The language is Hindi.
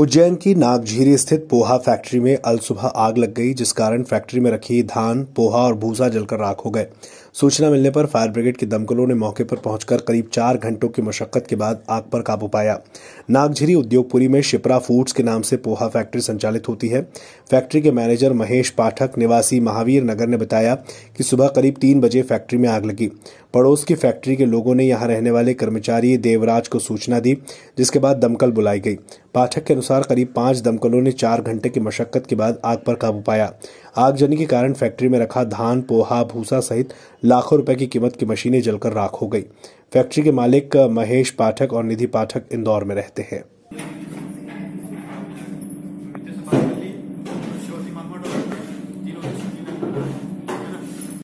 उज्जैन की नागझीरी स्थित पोहा फैक्ट्री में अल सुबह आग लग गई जिस कारण फैक्ट्री में रखी धान पोहा और भूसा जलकर राख हो गए सूचना मिलने पर फायर ब्रिगेड के दमकलों ने मौके पर पहुंचकर करीब चार घंटों की मशक्कत के बाद आग पर काबू पाया नागझिरी उद्योगपुरी में शिप्रा फूड्स के नाम से पोहा फैक्ट्री संचालित होती है फैक्ट्री के मैनेजर महेश पाठक निवासी महावीर नगर ने बताया कि सुबह करीब तीन बजे फैक्ट्री में आग लगी पड़ोस की फैक्ट्री के लोगों ने यहां रहने वाले कर्मचारी देवराज को सूचना दी जिसके बाद दमकल बुलाई गई पाठक के अनुसार करीब पांच दमकलों ने चार घंटे की मशक्कत के बाद आग पर काबू पाया आगजनी के कारण फैक्ट्री में रखा धान पोहा भूसा सहित लाखों रुपए की कीमत की मशीनें जलकर राख हो गई फैक्ट्री के मालिक महेश पाठक और निधि पाठक इंदौर में रहते हैं